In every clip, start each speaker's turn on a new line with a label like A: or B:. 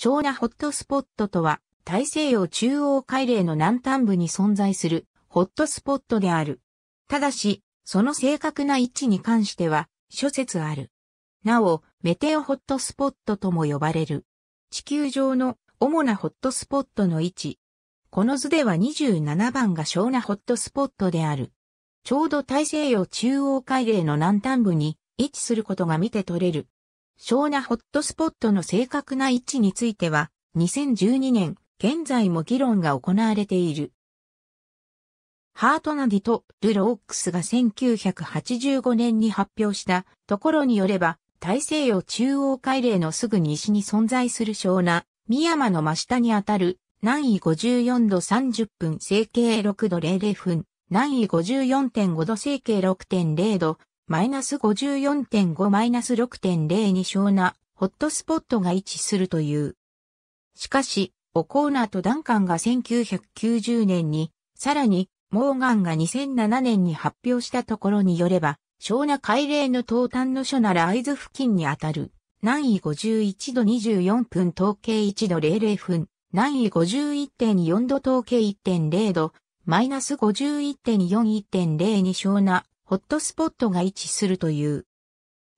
A: 湘南ホットスポットとは、大西洋中央海嶺の南端部に存在するホットスポットである。ただし、その正確な位置に関しては、諸説ある。なお、メテオホットスポットとも呼ばれる。地球上の主なホットスポットの位置。この図では27番が小なホットスポットである。ちょうど大西洋中央海嶺の南端部に位置することが見て取れる。小南ホットスポットの正確な位置については、2012年、現在も議論が行われている。ハートナディとルロークスが1985年に発表したところによれば、大西洋中央海嶺のすぐ西に存在する小な、三山の真下にあたる、南緯54度30分、整形6度00分、南緯54.5度整形6.0度、マイナス54.5マイナス6.0に小なホットスポットが位置するという。しかし、オコーナーとダンカンが1990年に、さらに、モーガンが2007年に発表したところによれば、小な海嶺の東端の所なら合図付近にあたる、南緯51度24分統計1度00分、南緯51.4度統計1.0度、マイナス51.41.0に小なホットスポットが位置するという。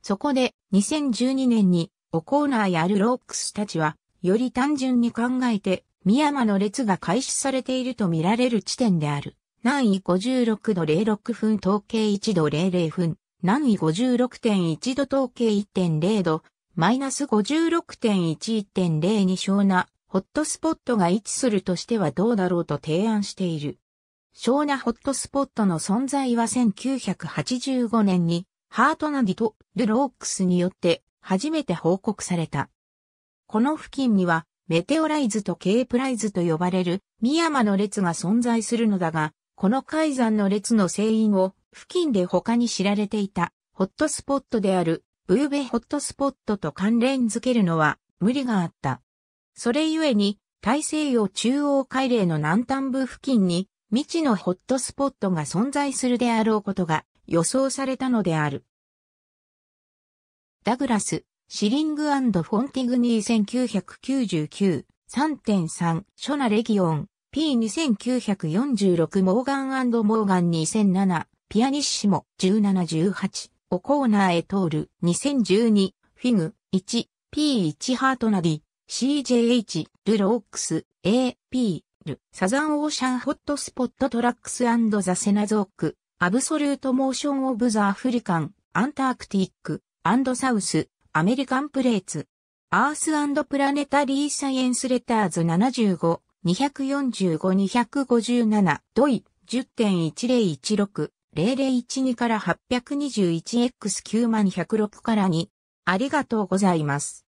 A: そこで2012年にオコーナーやルロックスたちはより単純に考えて深山の列が開始されていると見られる地点である。南緯56度06分統計1度00分、南緯56.1度統計1.0度、マイナス56.11.0に小なホットスポットが位置するとしてはどうだろうと提案している。湘南ホットスポットの存在は1985年にハートナディとルロークスによって初めて報告された。この付近にはメテオライズとケープライズと呼ばれるミヤマの列が存在するのだが、この海山の列の成因を付近で他に知られていたホットスポットであるブーベホットスポットと関連づけるのは無理があった。それゆえに大西洋中央海嶺の南端部付近に未知のホットスポットが存在するであろうことが予想されたのである。ダグラス、シリングフォンティグニー1999-3.3、ショナレギオン、P2946 モーガンモーガン2007、ピアニッシモ1718、オコーナーエトール2012、フィグ1、P1 ハートナディ、CJH、ルロークス、AP、ル、サザンオーシャンホットスポットトラックスザセナゾーク、アブソルートモーションオブザアフリカン、アンタークティック、サウス、アメリカンプレーツ、アースプラネタリーサイエンスレターズ75、245-257、ドイ、10.1016、0012から 821X9106 から2、ありがとうございます。